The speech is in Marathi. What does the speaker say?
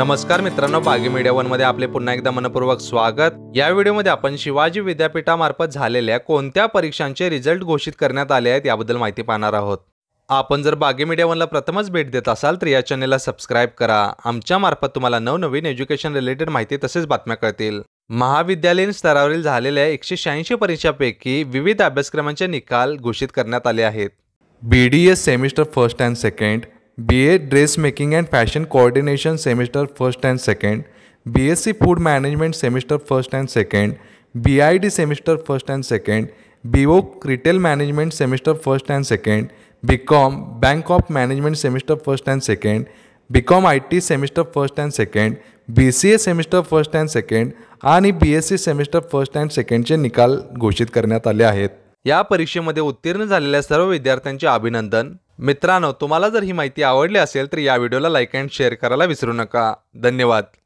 नमस्कार मित्रांनो बागी मीडिया वन मध्ये आपले पुन्हा एकदा मनपूर्वक स्वागत या व्हिडिओमध्ये आपण शिवाजी विद्यापीठामार्फत झालेल्या कोणत्या परीक्षांचे रिझल्ट घोषित करण्यात आले आहेत याबद्दल माहिती पाहणार आहोत आपण जर बागी मीडिया वनला प्रथमच भेट देत असाल तर या चॅनेलला सबस्क्राईब करा आमच्या मार्फत तुम्हाला नवनवीन एज्युकेशन रिलेटेड माहिती तसेच बातम्या कळतील महाविद्यालयीन स्तरावरील झालेल्या एकशे शहाऐंशी परीक्षांपैकी विविध अभ्यासक्रमांचे निकाल घोषित करण्यात आले आहेत B D S semester first and second B A dress making and fashion coordination semester first and second B S C food management semester first and second B I D semester first and second B O retail management semester first and second B com bank of management semester first and second B com I T semester first and second B C A semester first and second आणि B S C semester first and सेकंडचे निकाल घोषित करण्यात आले आहेत या परीक्षेमध्ये उत्तीर्ण झालेल्या सर्व विद्यार्थ्यांचे अभिनंदन मित्रांनो तुम्हाला जर ही माहिती आवडली असेल तर या व्हिडिओला लाईक अँड शेअर करायला विसरू नका धन्यवाद